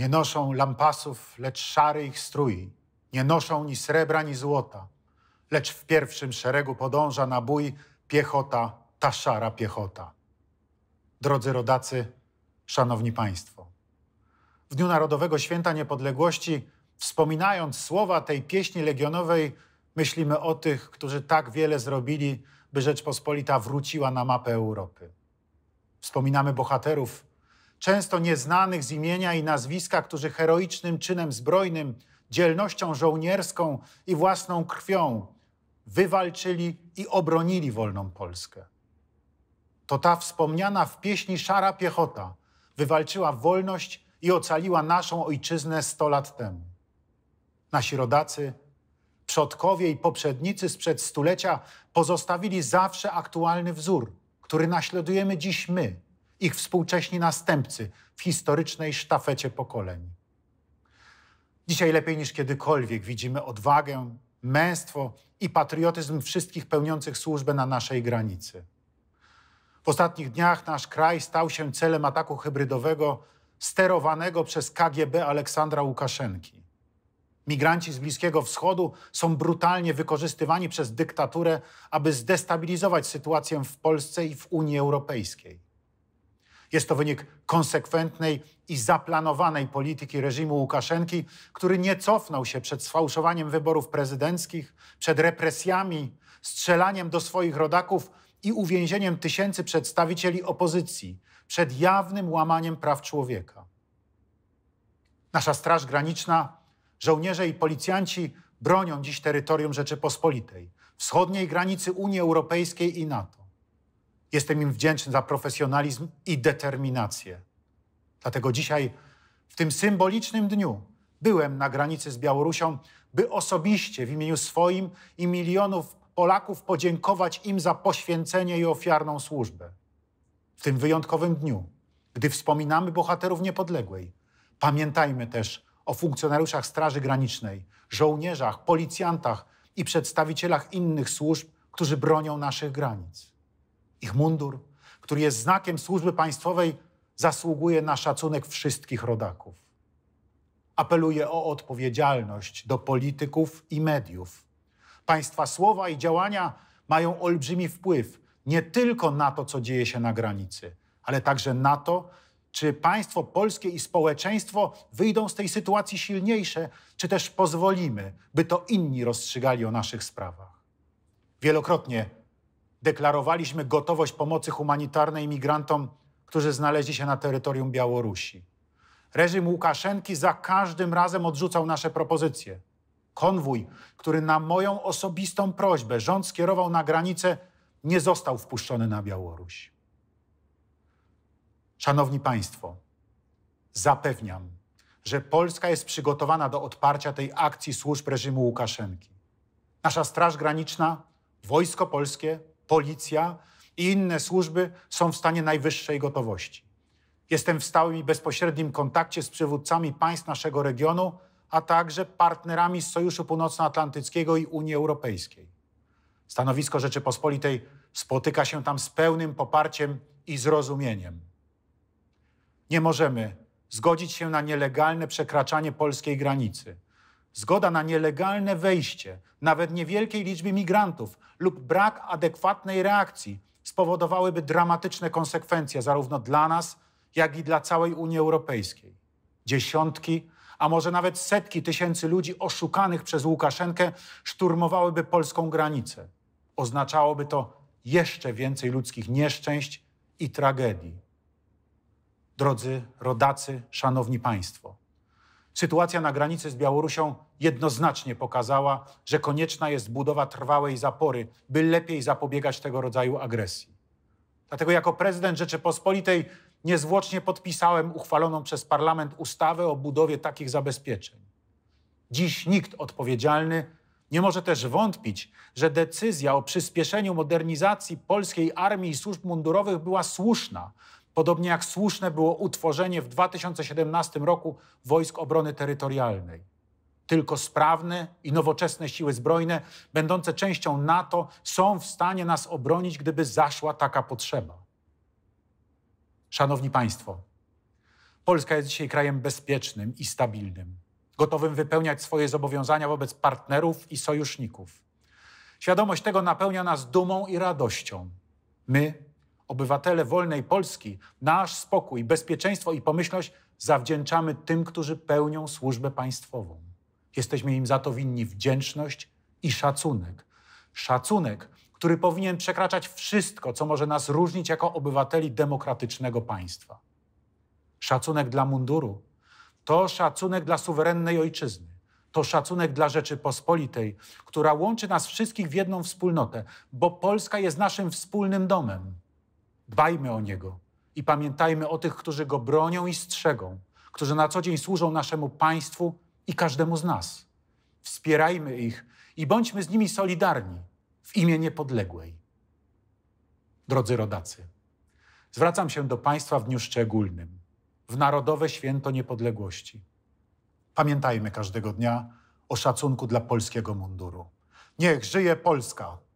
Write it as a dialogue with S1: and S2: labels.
S1: Nie noszą lampasów, lecz szary ich strój. Nie noszą ni srebra, ni złota, lecz w pierwszym szeregu podąża na bój piechota, ta szara piechota. Drodzy rodacy, szanowni państwo, w Dniu Narodowego Święta Niepodległości, wspominając słowa tej pieśni legionowej, myślimy o tych, którzy tak wiele zrobili, by Rzeczpospolita wróciła na mapę Europy. Wspominamy bohaterów często nieznanych z imienia i nazwiska, którzy heroicznym czynem zbrojnym, dzielnością żołnierską i własną krwią wywalczyli i obronili wolną Polskę. To ta wspomniana w pieśni Szara Piechota wywalczyła wolność i ocaliła naszą ojczyznę 100 lat temu. Nasi rodacy, przodkowie i poprzednicy sprzed stulecia pozostawili zawsze aktualny wzór, który naśladujemy dziś my – ich współcześni następcy w historycznej sztafecie pokoleń. Dzisiaj lepiej niż kiedykolwiek widzimy odwagę, męstwo i patriotyzm wszystkich pełniących służbę na naszej granicy. W ostatnich dniach nasz kraj stał się celem ataku hybrydowego sterowanego przez KGB Aleksandra Łukaszenki. Migranci z Bliskiego Wschodu są brutalnie wykorzystywani przez dyktaturę, aby zdestabilizować sytuację w Polsce i w Unii Europejskiej. Jest to wynik konsekwentnej i zaplanowanej polityki reżimu Łukaszenki, który nie cofnął się przed sfałszowaniem wyborów prezydenckich, przed represjami, strzelaniem do swoich rodaków i uwięzieniem tysięcy przedstawicieli opozycji, przed jawnym łamaniem praw człowieka. Nasza Straż Graniczna, żołnierze i policjanci bronią dziś terytorium Rzeczypospolitej, wschodniej granicy Unii Europejskiej i NATO. Jestem im wdzięczny za profesjonalizm i determinację. Dlatego dzisiaj, w tym symbolicznym dniu, byłem na granicy z Białorusią, by osobiście w imieniu swoim i milionów Polaków podziękować im za poświęcenie i ofiarną służbę. W tym wyjątkowym dniu, gdy wspominamy bohaterów niepodległej, pamiętajmy też o funkcjonariuszach Straży Granicznej, żołnierzach, policjantach i przedstawicielach innych służb, którzy bronią naszych granic. Ich mundur, który jest znakiem służby państwowej, zasługuje na szacunek wszystkich rodaków. Apeluję o odpowiedzialność do polityków i mediów. Państwa słowa i działania mają olbrzymi wpływ nie tylko na to, co dzieje się na granicy, ale także na to, czy państwo polskie i społeczeństwo wyjdą z tej sytuacji silniejsze, czy też pozwolimy, by to inni rozstrzygali o naszych sprawach. Wielokrotnie deklarowaliśmy gotowość pomocy humanitarnej migrantom, którzy znaleźli się na terytorium Białorusi. Reżim Łukaszenki za każdym razem odrzucał nasze propozycje. Konwój, który na moją osobistą prośbę rząd skierował na granicę, nie został wpuszczony na Białoruś. Szanowni Państwo, zapewniam, że Polska jest przygotowana do odparcia tej akcji służb reżimu Łukaszenki. Nasza Straż Graniczna, Wojsko Polskie, policja i inne służby są w stanie najwyższej gotowości. Jestem w stałym i bezpośrednim kontakcie z przywódcami państw naszego regionu, a także partnerami z Sojuszu Północnoatlantyckiego i Unii Europejskiej. Stanowisko Rzeczypospolitej spotyka się tam z pełnym poparciem i zrozumieniem. Nie możemy zgodzić się na nielegalne przekraczanie polskiej granicy Zgoda na nielegalne wejście nawet niewielkiej liczby migrantów lub brak adekwatnej reakcji spowodowałyby dramatyczne konsekwencje zarówno dla nas, jak i dla całej Unii Europejskiej. Dziesiątki, a może nawet setki tysięcy ludzi oszukanych przez Łukaszenkę szturmowałyby polską granicę. Oznaczałoby to jeszcze więcej ludzkich nieszczęść i tragedii. Drodzy rodacy, szanowni państwo, Sytuacja na granicy z Białorusią jednoznacznie pokazała, że konieczna jest budowa trwałej zapory, by lepiej zapobiegać tego rodzaju agresji. Dlatego jako prezydent Rzeczypospolitej niezwłocznie podpisałem uchwaloną przez parlament ustawę o budowie takich zabezpieczeń. Dziś nikt odpowiedzialny nie może też wątpić, że decyzja o przyspieszeniu modernizacji polskiej armii i służb mundurowych była słuszna, podobnie jak słuszne było utworzenie w 2017 roku Wojsk Obrony Terytorialnej. Tylko sprawne i nowoczesne siły zbrojne, będące częścią NATO, są w stanie nas obronić, gdyby zaszła taka potrzeba. Szanowni Państwo, Polska jest dzisiaj krajem bezpiecznym i stabilnym, gotowym wypełniać swoje zobowiązania wobec partnerów i sojuszników. Świadomość tego napełnia nas dumą i radością. My, obywatele wolnej Polski, nasz spokój, bezpieczeństwo i pomyślność zawdzięczamy tym, którzy pełnią służbę państwową. Jesteśmy im za to winni wdzięczność i szacunek. Szacunek, który powinien przekraczać wszystko, co może nas różnić jako obywateli demokratycznego państwa. Szacunek dla munduru to szacunek dla suwerennej ojczyzny. To szacunek dla Rzeczypospolitej, która łączy nas wszystkich w jedną wspólnotę, bo Polska jest naszym wspólnym domem. Dbajmy o Niego i pamiętajmy o tych, którzy Go bronią i strzegą, którzy na co dzień służą naszemu państwu i każdemu z nas. Wspierajmy ich i bądźmy z nimi solidarni w imię niepodległej. Drodzy rodacy, zwracam się do Państwa w dniu szczególnym, w Narodowe Święto Niepodległości. Pamiętajmy każdego dnia o szacunku dla polskiego munduru. Niech żyje Polska!